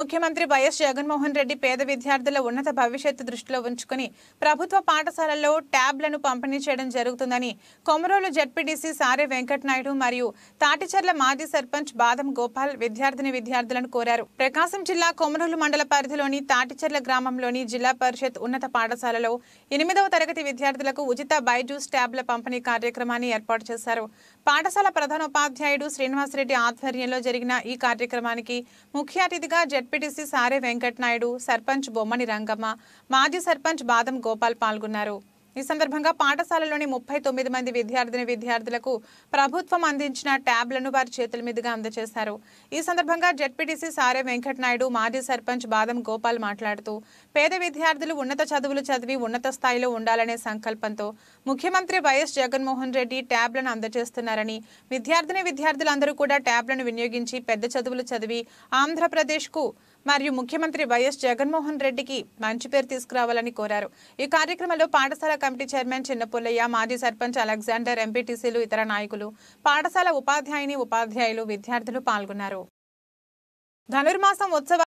ముఖ్యమంత్రి వైఎస్ జగన్మోహన్ రెడ్డి పేద విద్యార్థుల ఉన్నత భవిష్యత్తు దృష్టిలో ఉంచుకుని ప్రభుత్వ పాఠశాలల్లో ట్యాబ్లను పంపిణీ చేయడం జరుగుతుందని కొమరోలు జడ్పీటీసీ సారే వెంకటనాయుడు మరియు తాటిచెర్ల మాజీ సర్పంచ్ బాదం గోపాల్ విద్యార్థిని విద్యార్థులను కోరారు ప్రకాశం జిల్లా కొమరోలు మండల పరిధిలోని తాటిచెర్ల గ్రామంలోని జిల్లా పరిషత్ ఉన్నత పాఠశాలలో ఎనిమిదవ తరగతి విద్యార్థులకు ఉచిత బైజూస్ ట్యాబ్ల పంపిణీ కార్యక్రమాన్ని ఏర్పాటు చేశారు పాఠశాల ప్రధానోపాధ్యాయుడు శ్రీనివాసరెడ్డి ఆధ్వర్యంలో జరిగిన ఈ కార్యక్రమానికి ముఖ్య అతిథిగా జెడ్పీటీసీ సారే వెంకట్నాయుడు సర్పంచ్ బొమ్మని రంగమ్మ మాజీ సర్పంచ్ బాదం గోపాల్ పాల్గొన్నారు ఈ సందర్భంగా పాఠశాలలోని ముప్పై తొమ్మిది మంది విద్యార్థిని విద్యార్థులకు ప్రభుత్వం అందించిన ట్యాబ్లను వారి చేతుల మీదుగా అందజేశారు ఈ సందర్భంగా జెడ్పీటీసీ సారే వెంకటనాయుడు మాజీ సర్పంచ్ బాదం గోపాల్ మాట్లాడుతూ పేద విద్యార్థులు ఉన్నత చదువులు చదివి ఉన్నత స్థాయిలో ఉండాలనే సంకల్పంతో ముఖ్యమంత్రి వైఎస్ జగన్మోహన్ రెడ్డి ట్యాబ్లను అందజేస్తున్నారని విద్యార్థిని విద్యార్థులందరూ కూడా ట్యాబ్లను వినియోగించి పెద్ద చదువులు చదివి ఆంధ్రప్రదేశ్కు మరియు ముఖ్యమంత్రి వైఎస్ జగన్మోహన్ రెడ్డికి మంచి పేరు తీసుకురావాలని కోరారు ఈ కార్యక్రమంలో పాఠశాల కమిటీ చైర్మన్ చిన్నపుల్లయ్య మాజీ సర్పంచ్ అలెగ్జాండర్ ఎంపీటీసీలు ఇతర నాయకులు పాఠశాల ఉపాధ్యాయుని ఉపాధ్యాయులు విద్యార్థులు పాల్గొన్నారు ధనుర్మాసం ఉత్సవ